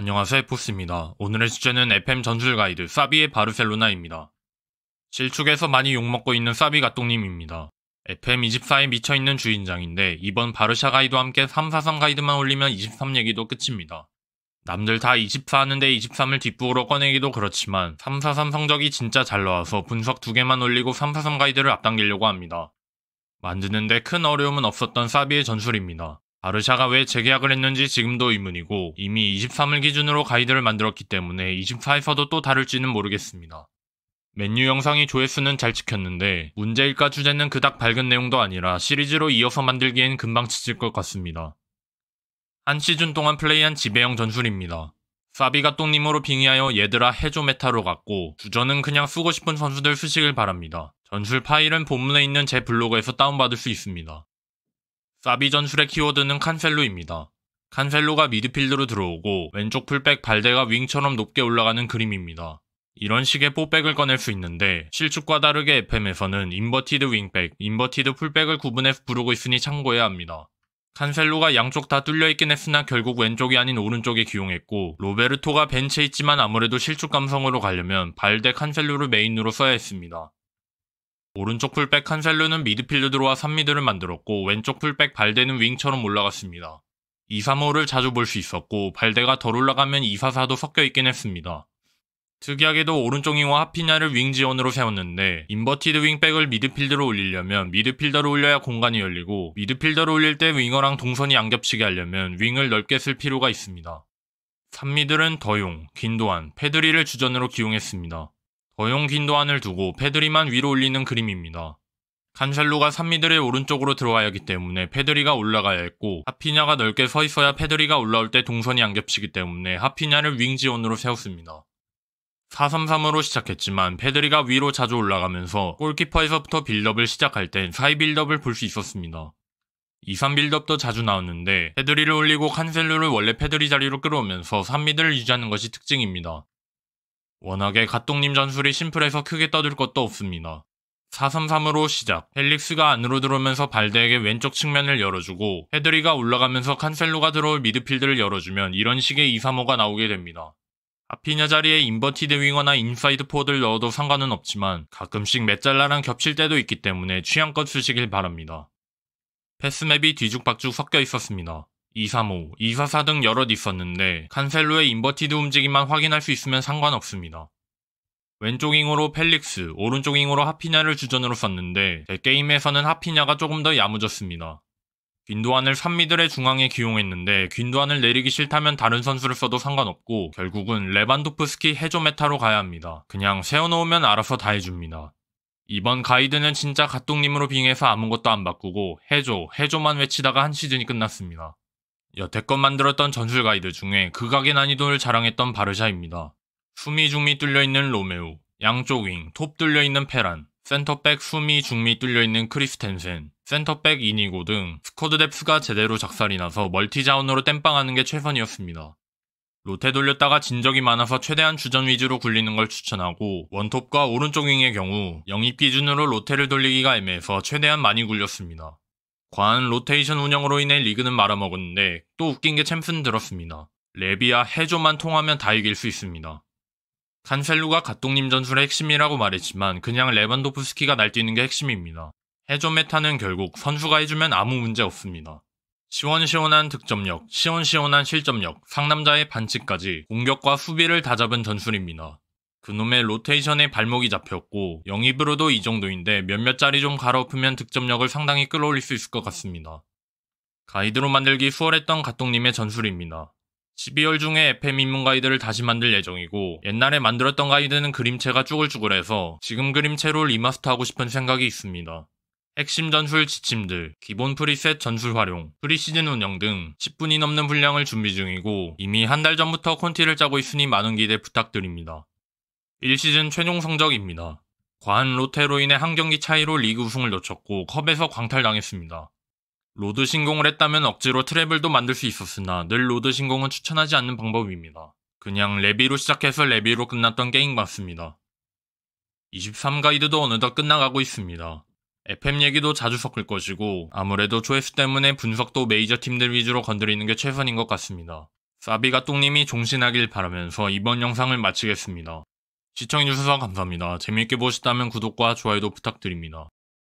안녕하세요 포스입니다. 오늘의 주제는 FM 전술 가이드 사비의 바르셀로나입니다. 실축에서 많이 욕먹고 있는 사비 가똥님입니다. FM24에 미쳐있는 주인장인데 이번 바르샤 가이드와 함께 343 가이드만 올리면 23 얘기도 끝입니다. 남들 다 24 하는데 23을 뒷부로 으 꺼내기도 그렇지만 343 성적이 진짜 잘 나와서 분석 두개만 올리고 343 가이드를 앞당기려고 합니다. 만드는데 큰 어려움은 없었던 사비의 전술입니다. 바르샤가 왜 재계약을 했는지 지금도 의문이고 이미 23을 기준으로 가이드를 만들었기 때문에 24에서도 또 다를지는 모르겠습니다. 맨유 영상이 조회수는 잘 찍혔는데 문제일까 주제는 그닥 밝은 내용도 아니라 시리즈로 이어서 만들기엔 금방 지칠 것 같습니다. 한 시즌 동안 플레이한 지배형 전술입니다. 사비가 똥님으로 빙의하여 얘들아 해조 메타로 갔고 주전은 그냥 쓰고 싶은 선수들 쓰시길 바랍니다. 전술 파일은 본문에 있는 제 블로그에서 다운받을 수 있습니다. 사비 전술의 키워드는 칸셀로입니다. 칸셀로가 미드필드로 들어오고 왼쪽 풀백 발대가 윙처럼 높게 올라가는 그림입니다. 이런 식의 포백을 꺼낼 수 있는데 실축과 다르게 FM에서는 인버티드 윙백, 인버티드 풀백을 구분해 부르고 있으니 참고해야 합니다. 칸셀로가 양쪽 다 뚫려있긴 했으나 결국 왼쪽이 아닌 오른쪽에 기용했고 로베르토가 벤치에 있지만 아무래도 실축 감성으로 가려면 발대 칸셀로를 메인으로 써야 했습니다. 오른쪽 풀백 칸셀루는 미드필드로와 3미드를 만들었고 왼쪽 풀백 발대는 윙처럼 올라갔습니다. 2-3-5를 자주 볼 수 있었고 발대가 덜 올라가면 2-4-4도 섞여 있긴 했습니다. 특이하게도 오른쪽 윙와 하피냐를 윙 지원으로 세웠는데 인버티드 윙백을 미드필드로 올리려면 미드필더로 올려야 공간이 열리고 미드필더로 올릴 때 윙어랑 동선이 양 겹치게 하려면 윙을 넓게 쓸 필요가 있습니다. 3미들은 더용, 긴도안, 페드리를 주전으로 기용했습니다. 거용 빈도안을 두고 페드리만 위로 올리는 그림입니다. 칸셀로가산미들의 오른쪽으로 들어와야 하기 때문에 페드리가 올라가야 했고 하피냐가 넓게 서 있어야 페드리가 올라올 때 동선이 안 겹치기 때문에 하피냐를 윙지온으로 세웠습니다. 4-3-3으로 시작했지만 페드리가 위로 자주 올라가면서 골키퍼에서부터 빌드업을 시작할 땐 사이 빌드업을 볼 수 있었습니다. 2-3 빌드업도 자주 나왔는데 페드리를 올리고 칸셀루를 원래 페드리 자리로 끌어오면서 산미들을 유지하는 것이 특징입니다. 워낙에 갓동님 전술이 심플해서 크게 떠들 것도 없습니다. 4-3-3으로 시작. 헬릭스가 안으로 들어오면서 발대에게 왼쪽 측면을 열어주고 헤드리가 올라가면서 칸셀로가 들어올 미드필드를 열어주면 이런 식의 2-3-5가 나오게 됩니다. 아피냐 자리에 인버티드 윙어나 인사이드 포드를 넣어도 상관은 없지만 가끔씩 메짤라랑 겹칠 때도 있기 때문에 취향껏 쓰시길 바랍니다. 패스맵이 뒤죽박죽 섞여 있었습니다. 235, 244 등 여럿 있었는데 칸셀로의 인버티드 움직임만 확인할 수 있으면 상관없습니다. 왼쪽 잉으로 펠릭스, 오른쪽 잉으로 하피냐를 주전으로 썼는데 제 게임에서는 하피냐가 조금 더 야무졌습니다. 빈도안을 3미들의 중앙에 기용했는데 귄도안을 내리기 싫다면 다른 선수를 써도 상관없고 결국은 레반도프스키 해조메타로 가야 합니다. 그냥 세워놓으면 알아서 다 해줍니다. 이번 가이드는 진짜 가똥님으로 빙해서 아무것도 안 바꾸고 해조, 해조만 외치다가 한 시즌이 끝났습니다. 여태껏 만들었던 전술 가이드 중에 극악의 그 난이도를 자랑했던 바르샤입니다. 수미 중미 뚫려있는 로메오, 양쪽 윙, 톱 뚫려있는 페란, 센터백 수미 중미 뚫려있는 크리스텐센, 센터백 이니고 등 스쿼드 뎁스가 제대로 작살이 나서 멀티 자원으로 땜빵하는 게 최선이었습니다. 로테 돌렸다가 진적이 많아서 최대한 주전 위주로 굴리는 걸 추천하고 원톱과 오른쪽 윙의 경우 영입 기준으로 로테를 돌리기가 애매해서 최대한 많이 굴렸습니다. 과한 로테이션 운영으로 인해 리그는 말아먹었는데 또 웃긴 게 챔프는 들었습니다. 레비아 해조만 통하면 다 이길 수 있습니다. 칸셀루가 가독님 전술의 핵심이라고 말했지만 그냥 레반도프스키가 날뛰는 게 핵심입니다. 해조 메타는 결국 선수가 해주면 아무 문제 없습니다. 시원시원한 득점력, 시원시원한 실점력, 상남자의 반칙까지 공격과 수비를 다잡은 전술입니다. 그놈의 로테이션에 발목이 잡혔고 영입으로도 이 정도인데 몇몇 자리 좀 갈아엎으면 득점력을 상당히 끌어올릴 수 있을 것 같습니다. 가이드로 만들기 수월했던 가똥님의 전술입니다. 12월 중에 FM 입문 가이드를 다시 만들 예정이고 옛날에 만들었던 가이드는 그림체가 쭈글쭈글해서 지금 그림체로 리마스터하고 싶은 생각이 있습니다. 핵심 전술 지침들, 기본 프리셋 전술 활용, 프리시즌 운영 등 10분이 넘는 분량을 준비 중이고 이미 한 달 전부터 콘티를 짜고 있으니 많은 기대 부탁드립니다. 1시즌 최종 성적입니다. 과한 로테로 인해 한 경기 차이로 리그 우승을 놓쳤고 컵에서 광탈당했습니다. 로드 신공을 했다면 억지로 트래블도 만들 수 있었으나 늘 로드 신공은 추천하지 않는 방법입니다. 그냥 레비로 시작해서 레비로 끝났던 게임 같습니다. 23가이드도 어느덧 끝나가고 있습니다. FM 얘기도 자주 섞을 것이고 아무래도 조회수 때문에 분석도 메이저 팀들 위주로 건드리는 게 최선인 것 같습니다. 사비가 똥님이 종신하길 바라면서 이번 영상을 마치겠습니다. 시청해주셔서 감사합니다. 재미있게 보셨다면 구독과 좋아요도 부탁드립니다.